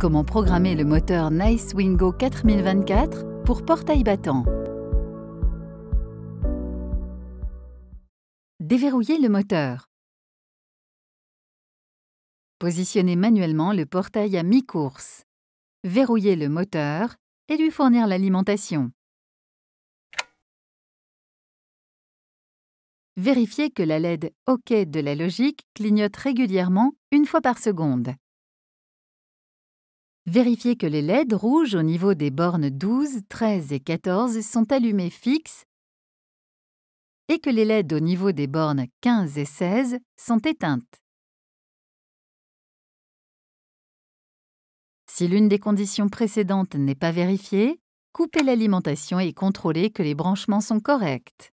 Comment programmer le moteur Nice Wingo 4024 pour portail battant Déverrouiller le moteur. Positionner manuellement le portail à mi-course. Verrouiller le moteur et lui fournir l'alimentation. Vérifier que la LED OK de la logique clignote régulièrement une fois par seconde. Vérifiez que les LED rouges au niveau des bornes 12, 13 et 14 sont allumées fixes et que les LED au niveau des bornes 15 et 16 sont éteintes. Si l'une des conditions précédentes n'est pas vérifiée, coupez l'alimentation et contrôlez que les branchements sont corrects.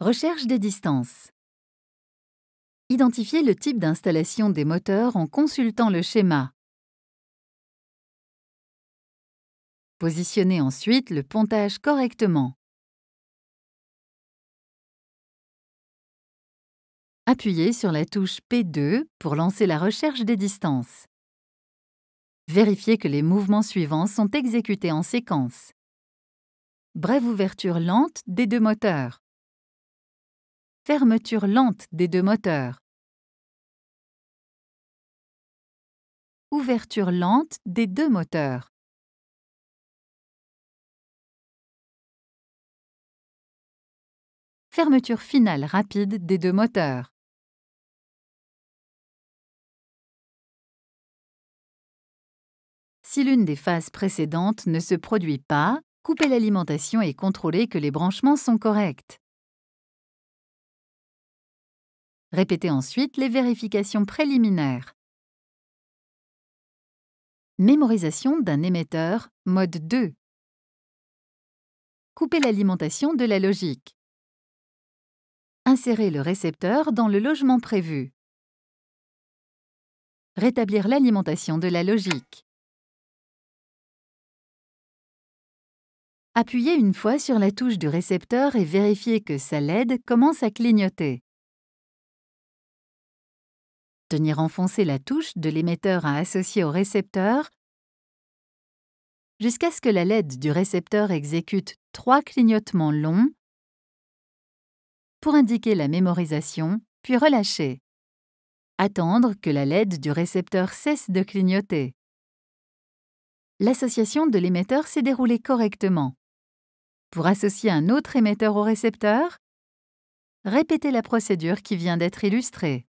Recherche des distances. Identifiez le type d'installation des moteurs en consultant le schéma. Positionnez ensuite le pontage correctement. Appuyez sur la touche P2 pour lancer la recherche des distances. Vérifiez que les mouvements suivants sont exécutés en séquence. Brève ouverture lente des deux moteurs. Fermeture lente des deux moteurs. Ouverture lente des deux moteurs. Fermeture finale rapide des deux moteurs. Si l'une des phases précédentes ne se produit pas, coupez l'alimentation et contrôlez que les branchements sont corrects. Répétez ensuite les vérifications préliminaires. Mémorisation d'un émetteur, mode 2. Couper l'alimentation de la logique. Insérer le récepteur dans le logement prévu. Rétablir l'alimentation de la logique. Appuyez une fois sur la touche du récepteur et vérifiez que sa LED commence à clignoter tenir enfoncée la touche de l'émetteur à associer au récepteur jusqu'à ce que la LED du récepteur exécute trois clignotements longs pour indiquer la mémorisation, puis relâcher. Attendre que la LED du récepteur cesse de clignoter. L'association de l'émetteur s'est déroulée correctement. Pour associer un autre émetteur au récepteur, répétez la procédure qui vient d'être illustrée.